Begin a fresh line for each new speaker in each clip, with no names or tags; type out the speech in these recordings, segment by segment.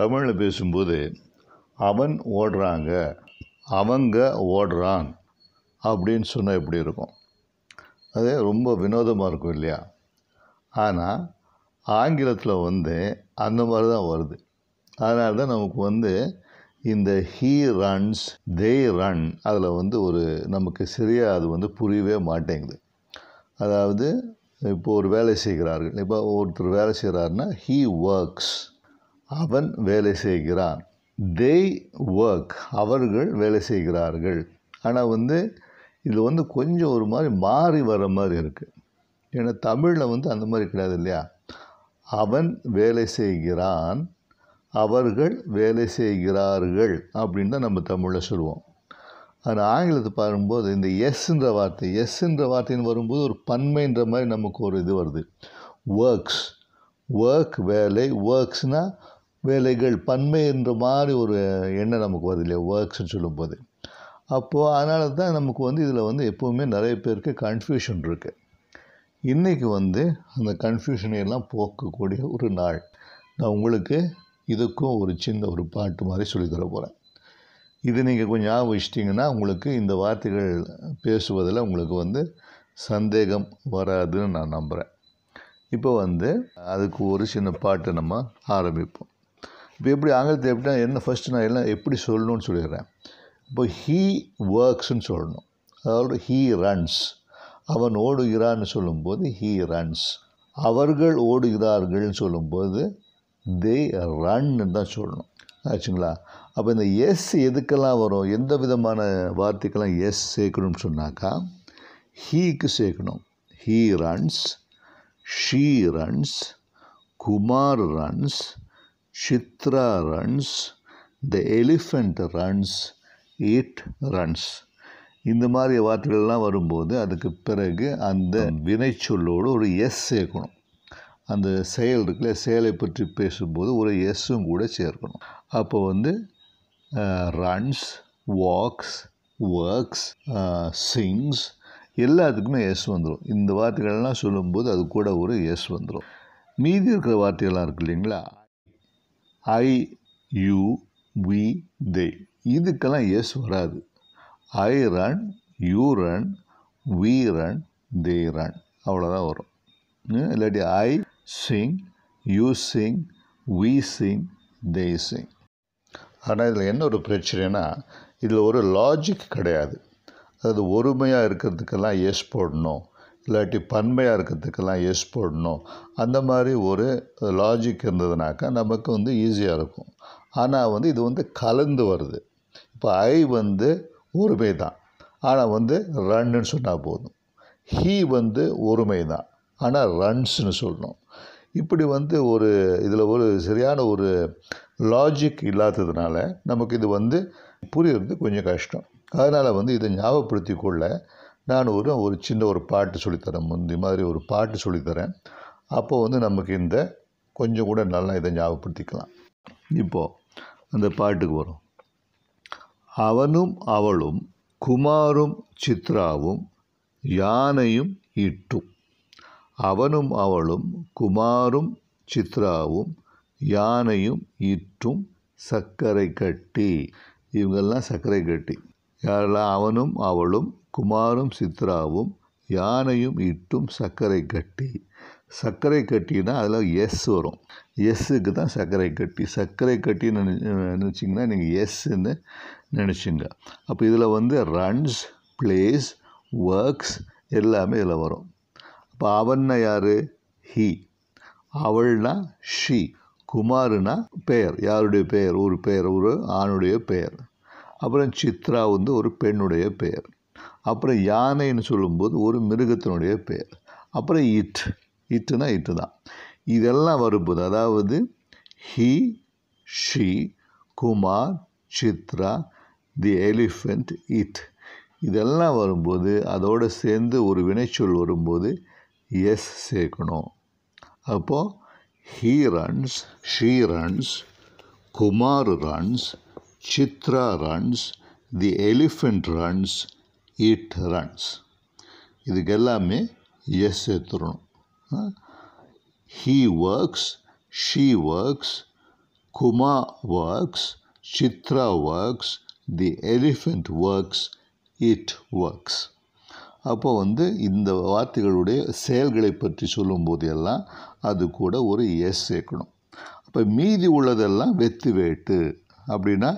தமிழில் பேசும்போது அவன் ஓடுறாங்க அவங்க ஓடுறான் அப்படின்னு சொன்னால் எப்படி இருக்கும் அது ரொம்ப வினோதமாக இருக்கும் இல்லையா ஆனால் ஆங்கிலத்தில் வந்து அந்த மாதிரி தான் வருது அதனால தான் நமக்கு வந்து இந்த ஹீ ரன்ஸ் தே ரன் அதில் வந்து ஒரு நமக்கு சரியாக அது வந்து புரியவே மாட்டேங்குது அதாவது இப்போ ஒரு வேலை செய்கிறார்கள் இப்போ ஒருத்தர் வேலை செய்கிறாருன்னா ஹீ ஒர்க்ஸ் அவன் வேலை செய்கிறான் தேய் ஒர்க் அவர்கள் வேலை செய்கிறார்கள் ஆனால் வந்து இதில் வந்து கொஞ்சம் ஒரு மாதிரி மாறி வர மாதிரி இருக்குது ஏன்னா தமிழில் வந்து அந்த மாதிரி கிடையாது இல்லையா அவன் வேலை செய்கிறான் அவர்கள் வேலை செய்கிறார்கள் அப்படின்னு தான் நம்ம தமிழில் சொல்லுவோம் ஆனால் ஆங்கிலத்தை பாரும்போது இந்த எஸ்ன்ற வார்த்தை எஸ்ன்ற வார்த்தைன்னு வரும்போது ஒரு பன்மைன்ற மாதிரி நமக்கு ஒரு இது வருது ஒர்க்ஸ் ஒர்க் வேலை ஒர்க்ஸ்னால் வேலைகள் பன்மை என்ற மாதிரி ஒரு எண்ணம் நமக்கு வருது இல்லையா ஒர்க்ஸ்ன்னு சொல்லும்போது அப்போது அதனால தான் நமக்கு வந்து இதில் வந்து எப்போவுமே நிறைய பேருக்கு கன்ஃபியூஷன் இருக்குது இன்றைக்கி வந்து அந்த கன்ஃபியூஷனையெல்லாம் போக்கக்கூடிய ஒரு நாள் நான் உங்களுக்கு இதுக்கும் ஒரு சின்ன ஒரு பாட்டு மாதிரி சொல்லித்தர போகிறேன் இது நீங்கள் கொஞ்சம் ஞாபகம் வச்சிட்டிங்கன்னா உங்களுக்கு இந்த வார்த்தைகள் பேசுவதில் உங்களுக்கு வந்து சந்தேகம் வராதுன்னு நான் நம்புகிறேன் இப்போ வந்து அதுக்கு ஒரு சின்ன பாட்டு நம்ம ஆரம்பிப்போம் இப்போ எப்படி ஆங்கிலத்தில் எப்படின்னா என்ன ஃபஸ்ட்டு நான் எல்லாம் எப்படி சொல்லணும்னு சொல்லிடுறேன் இப்போ ஹீ ஒர்க்ஸ்னு சொல்லணும் அதாவது ஹீ ரன்ஸ் அவன் ஓடுகிறான்னு சொல்லும்போது ஹீ ரன்ஸ் அவர்கள் ஓடுகிறார்கள்னு சொல்லும்போது தே ரன்னு தான் சொல்லணும் ஆச்சுங்களா அப்போ இந்த எஸ் எதுக்கெல்லாம் வரும் எந்த விதமான வார்த்தைக்கெல்லாம் எஸ் சேர்க்கணும்னு சொன்னாக்கா ஹீக்கு சேர்க்கணும் he runs she runs Kumar runs Chitra runs, the elephant runs, it runs. இந்த மாதிரி வார்த்தைகள்லாம் வரும்போது அதுக்கு பிறகு அந்த வினைச்சொல்லோடு ஒரு எஸ் சேர்க்கணும் அந்த செயல் இருக்குல்ல செயலை பற்றி பேசும்போது ஒரு எஸ்ஸும் கூட சேர்க்கணும் அப்போ வந்து ரன்ஸ் வாக்ஸ் ஒர்க்ஸ் சிங்ஸ் எல்லாத்துக்குமே எஸ் வந்துடும் இந்த வார்த்தைகள்லாம் சொல்லும்போது அது கூட ஒரு எஸ் வந்துடும் மீதி இருக்கிற வார்த்தைகள்லாம் இருக்கு இல்லைங்களா ஐ யூ வி தே இதுக்கெல்லாம் எஸ் வராது I run you run we run they run அவ்வளோதான் வரும் இல்லாட்டி I sing you sing we sing they sing ஆனால் இதில் என்ன ஒரு பிரச்சனைனா இதில் ஒரு லாஜிக் கிடையாது அதாவது ஒருமையாக இருக்கிறதுக்கெல்லாம் எஸ் போடணும் இல்லாட்டி பன்மையாக இருக்கிறதுக்கெல்லாம் எஸ் போடணும் அந்த மாதிரி ஒரு லாஜிக் இருந்ததுனாக்கா நமக்கு வந்து ஈஸியாக இருக்கும் ஆனால் வந்து இது வந்து கலந்து வருது இப்போ ஐ வந்து ஒருமை தான் ஆனால் வந்து ரன்னுன்னு சொன்னால் போதும் ஹீ வந்து ஒருமை தான் ஆனால் ரன்ஸ்னு சொல்லணும் இப்படி வந்து ஒரு இதில் ஒரு சரியான ஒரு லாஜிக் இல்லாததுனால நமக்கு இது வந்து புரியுறது கொஞ்சம் கஷ்டம் அதனால் வந்து இதை ஞாபகப்படுத்தி கொள்ள நான் ஒரு ஒரு சின்ன ஒரு பாட்டு சொல்லித்தரேன் முந்தி மாதிரி ஒரு பாட்டு சொல்லித்தரேன் அப்போது வந்து நமக்கு இந்த கொஞ்சம் கூட நல்லா இதை ஞாபகப்படுத்திக்கலாம் இப்போது அந்த பாட்டுக்கு வரும் அவனும் அவளும் குமாரும் சித்ராவும் யானையும் இட்டும் அவனும் அவளும் குமாரும் சித்ராவும் யானையும் இட்டும் சர்க்கரை கட்டி இவங்கெல்லாம் சர்க்கரை கட்டி யாரெல்லாம் அவனும் அவளும் குமாரும் சித்ராவும் யானையும் இட்டும் சர்க்கரை கட்டி சர்க்கரை கட்டினா அதில் எஸ் வரும் எஸ்ஸுக்கு தான் சர்க்கரை கட்டி சர்க்கரை கட்டின்னு நினச்சிங்கன்னா நீங்கள் எஸ்ன்னு நினச்சிங்க அப்போ இதில் வந்து ரன்ஸ் பிளேஸ் ஒர்க்ஸ் எல்லாமே இதில் வரும் அப்போ அவன்னா யார் ஹி அவள்னா ஷி குமாருனா பெயர் யாருடைய பெயர் ஒரு பெயர் ஒரு ஆணுடைய பெயர் அப்புறம் சித்ரா வந்து ஒரு பெண்ணுடைய பெயர் அப்புறம் யானைன்னு சொல்லும்போது ஒரு மிருகத்தினுடைய பெயர் அப்புறம் இட் இட்டுனா இட்டு தான் இதெல்லாம் வரும்போது அதாவது he she Kumar Chitra the elephant it இதெல்லாம் வரும்போது அதோடு சேர்ந்து ஒரு வினைச்சொல் வரும்போது எஸ் சேர்க்கணும் அப்போது he runs she runs Kumar runs Chitra runs the elephant runs it runs இதுக்கு எல்லாமே எஸ் சேர்த்துடணும் he works she works Kumar works Chitra works the elephant works it works அப்போ வந்து இந்த வார்த்தைகளுடைய செயல்களை பற்றி சொல்லும்போது எல்லாம் அது கூட ஒரு எஸ் சேர்க்கணும் அப்போ மீதி உள்ளதெல்லாம் வெத்து வேட்டு அப்படின்னா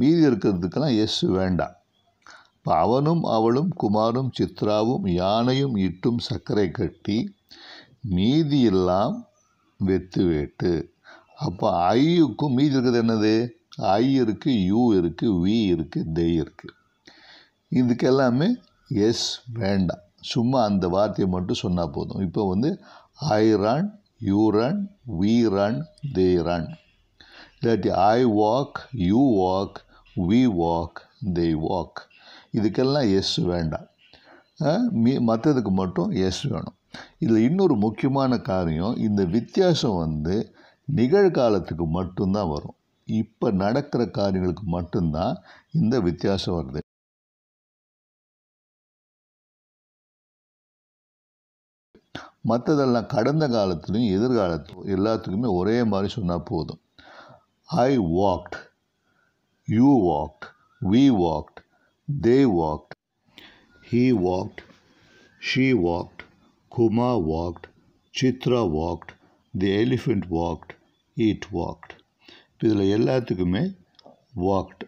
மீதி இருக்கிறதுக்கெல்லாம் எஸ் வேண்டாம் இப்போ அவனும் அவளும் குமாரும் சித்ராவும் யானையும் இட்டும் சர்க்கரை கட்டி மீதியெல்லாம் வெத்து வேட்டு அப்போ ஐயுக்கும் மீதி இருக்கிறது என்னது ஐ இருக்குது யூ இருக்குது வி இருக்குது தெய் இருக்குது இதுக்கெல்லாமே எஸ் வேண்டாம் சும்மா அந்த வார்த்தையை மட்டும் சொன்னால் போதும் இப்போ வந்து I run run you we run வீரான் ரன் இல்லாட்டி I walk you walk we walk they walk இதுக்கெல்லாம் எஸ் வேண்டாம் மீ மற்றதுக்கு மட்டும் எஸ் வேணும் இதில் இன்னொரு முக்கியமான காரியம் இந்த வித்தியாசம் வந்து நிகழ்காலத்துக்கு மட்டும்தான் வரும் இப்போ நடக்கிற காரியங்களுக்கு மட்டும்தான் இந்த வித்தியாசம் வருது மற்றதெல்லாம் கடந்த காலத்துலையும் எதிர்காலத்துலையும் எல்லாத்துக்குமே ஒரே மாதிரி சொன்னால் போதும் I walked you walked we walk they walked he walked she walked Kumar walked Chitra walked the elephant walked it walked இதில் எல்லாத்துக்குமே வாக்ட்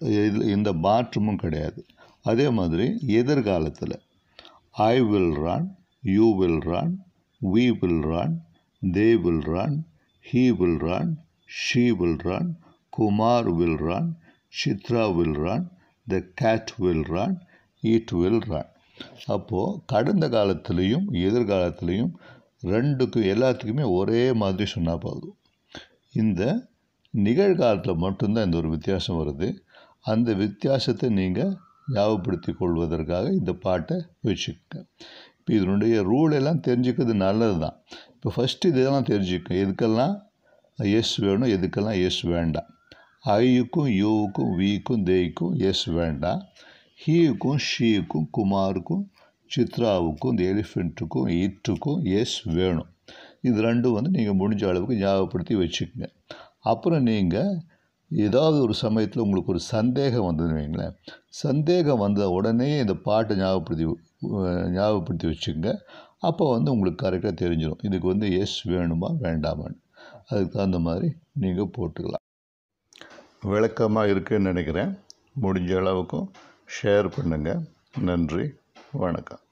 இந்த மாற்றமும் கிடையாது அதே மாதிரி எதிர்காலத்தில் I will run you will run we will run they will run he will run she will run Kumar will run Chitra will run the cat will run it will run அப்போது கடந்த காலத்துலேயும் எதிர்காலத்துலேயும் ரெண்டுக்கும் எல்லாத்துக்குமே ஒரே மாதிரி சொன்னால் போதும் இந்த நிகழ்காலத்தில் மட்டும்தான் இந்த ஒரு வித்தியாசம் வருது அந்த வித்தியாசத்தை நீங்கள் ஞாபகப்படுத்தி கொள்வதற்காக இந்த பாட்டை வச்சுக்கோங்க இப்போ இதனுடைய ரூல் எல்லாம் தெரிஞ்சுக்கிறது நல்லது தான் இப்போ ஃபஸ்ட்டு இதெல்லாம் தெரிஞ்சுக்கோங்க எதுக்கெல்லாம் எஸ் வேணும் எதுக்கெல்லாம் எஸ் வேண்டாம் ஐயுக்கும் யூவுக்கும் வீக்கும் தேய்க்கும் எஸ் வேண்டாம் ஹீக்கும் ஷீவுக்கும் குமாருக்கும் சித்ராவுக்கும் இந்த எலிஃபெண்ட்டுக்கும் ஈட்டுக்கும் எஸ் வேணும் இது ரெண்டும் வந்து நீங்கள் முடிஞ்ச அளவுக்கு ஞாபகப்படுத்தி வச்சுக்கோங்க அப்புறம் நீங்கள் ஏதாவது ஒரு சமயத்தில் உங்களுக்கு ஒரு சந்தேகம் வந்ததுன்னு வைங்களேன் சந்தேகம் வந்த உடனே இந்த பாட்டை ஞாபகப்படுத்தி ஞாபகப்படுத்தி வச்சுக்கோங்க அப்போ வந்து உங்களுக்கு கரெக்டாக தெரிஞ்சிடும் இதுக்கு வந்து எஸ் வேணுமா வேண்டாமான்னு அதுக்கு தகுந்த மாதிரி நீங்கள் போட்டுக்கலாம் விளக்கமாக இருக்குதுன்னு நினைக்கிறேன் முடிஞ்ச அளவுக்கும் ஷேர் பண்ணுங்கள் நன்றி வணக்கம்